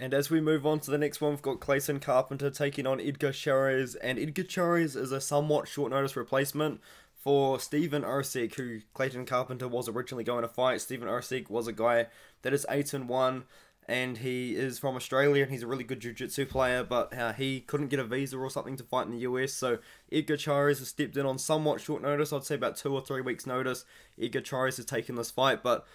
And as we move on to the next one, we've got Clayson Carpenter taking on Edgar Chares, and Edgar Chares is a somewhat short notice replacement for Stephen Orsic, who Clayton Carpenter was originally going to fight. Stephen Orsic was a guy that is 8 and 1, and he is from Australia, and he's a really good jiu jitsu player, but uh, he couldn't get a visa or something to fight in the US. So Edgar Chares has stepped in on somewhat short notice, I'd say about two or three weeks' notice. Edgar Chares has taken this fight, but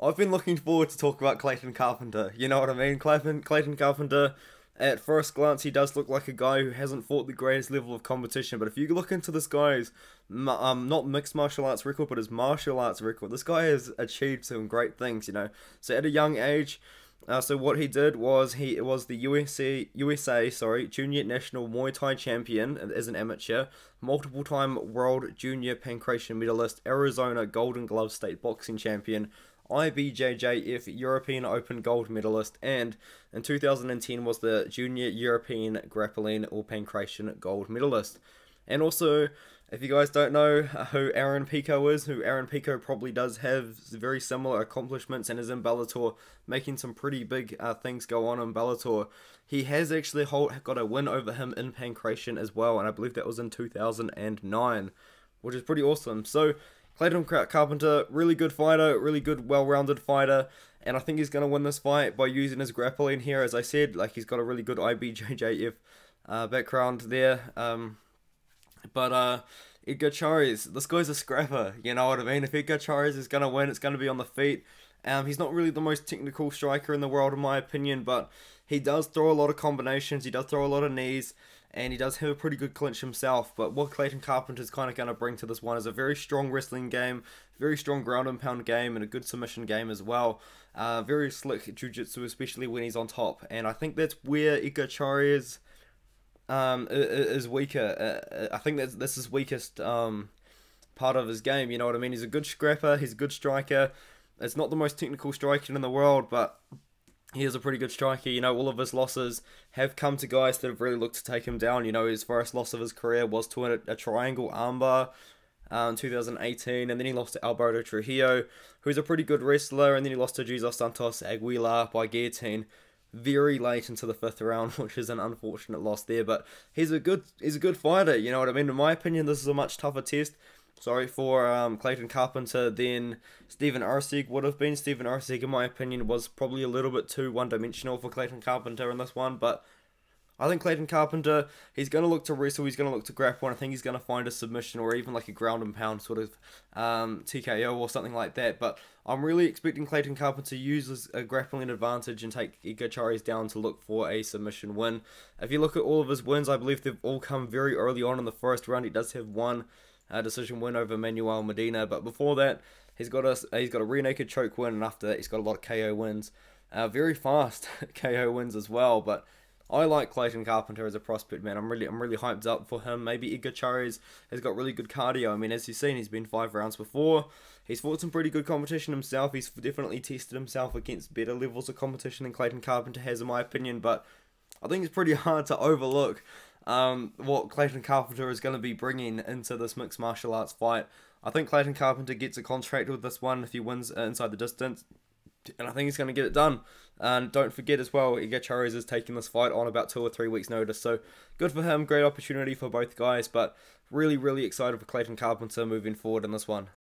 I've been looking forward to talk about Clayton Carpenter. You know what I mean? Clayton, Clayton Carpenter, at first glance, he does look like a guy who hasn't fought the greatest level of competition. But if you look into this guy's, um, not mixed martial arts record, but his martial arts record, this guy has achieved some great things, you know. So at a young age, uh, so what he did was he it was the USA USA sorry junior national Muay Thai champion uh, as an amateur, multiple time world junior pancration medalist, Arizona Golden Glove state boxing champion, IBJJF European Open gold medalist, and in 2010 was the Junior European Grappling or Pancration gold medalist. And also, if you guys don't know uh, who Aaron Pico is, who Aaron Pico probably does have very similar accomplishments and is in Bellator, making some pretty big uh, things go on in Bellator. He has actually hold, got a win over him in Pancration as well, and I believe that was in 2009, which is pretty awesome. So Clayton Carpenter, really good fighter, really good, well-rounded fighter, and I think he's going to win this fight by using his grappling here. As I said, like he's got a really good IBJJF uh, background there. Um, but uh, Edgar Charis, this guy's a scrapper, you know what I mean? If Edgar Charis is going to win, it's going to be on the feet. Um, he's not really the most technical striker in the world, in my opinion, but he does throw a lot of combinations. He does throw a lot of knees and he does have a pretty good clinch himself. But what Clayton Carpenter's kind of going to bring to this one is a very strong wrestling game, very strong ground and pound game, and a good submission game as well. Uh, very slick jiu-jitsu, especially when he's on top. And I think that's where Igacharia's um, is weaker. Uh, uh, I think that's this is weakest um, part of his game. You know what I mean? He's a good scrapper. He's a good striker. It's not the most technical striking in the world, but he is a pretty good striker. You know, all of his losses have come to guys that have really looked to take him down. You know, his first loss of his career was to a, a triangle armbar um, uh, 2018, and then he lost to Alberto Trujillo, who's a pretty good wrestler, and then he lost to Jesus Santos Aguilar by guillotine very late into the fifth round, which is an unfortunate loss there. But he's a good he's a good fighter, you know what I mean? In my opinion, this is a much tougher test sorry, for um, Clayton Carpenter than Stephen Arcig would have been. Stephen Arcig, in my opinion, was probably a little bit too one dimensional for Clayton Carpenter in this one, but I think Clayton Carpenter, he's going to look to wrestle, he's going to look to grapple, and I think he's going to find a submission or even like a ground and pound sort of um, TKO or something like that. But I'm really expecting Clayton Carpenter uses a grappling advantage and take Igacharis down to look for a submission win. If you look at all of his wins, I believe they've all come very early on in the first round. He does have one uh, decision win over Manuel Medina. But before that, he's got a he's got a rear naked choke win, and after that, he's got a lot of KO wins, uh, very fast KO wins as well. But I like Clayton Carpenter as a prospect, man. I'm really I'm really hyped up for him. Maybe Igor Chares has got really good cardio. I mean, as you've seen, he's been five rounds before. He's fought some pretty good competition himself. He's definitely tested himself against better levels of competition than Clayton Carpenter has, in my opinion. But I think it's pretty hard to overlook um, what Clayton Carpenter is going to be bringing into this mixed martial arts fight. I think Clayton Carpenter gets a contract with this one if he wins inside the distance, and I think he's going to get it done. And don't forget as well, Edgar Charles is taking this fight on about two or three weeks' notice, so good for him, great opportunity for both guys, but really, really excited for Clayton Carpenter moving forward in this one.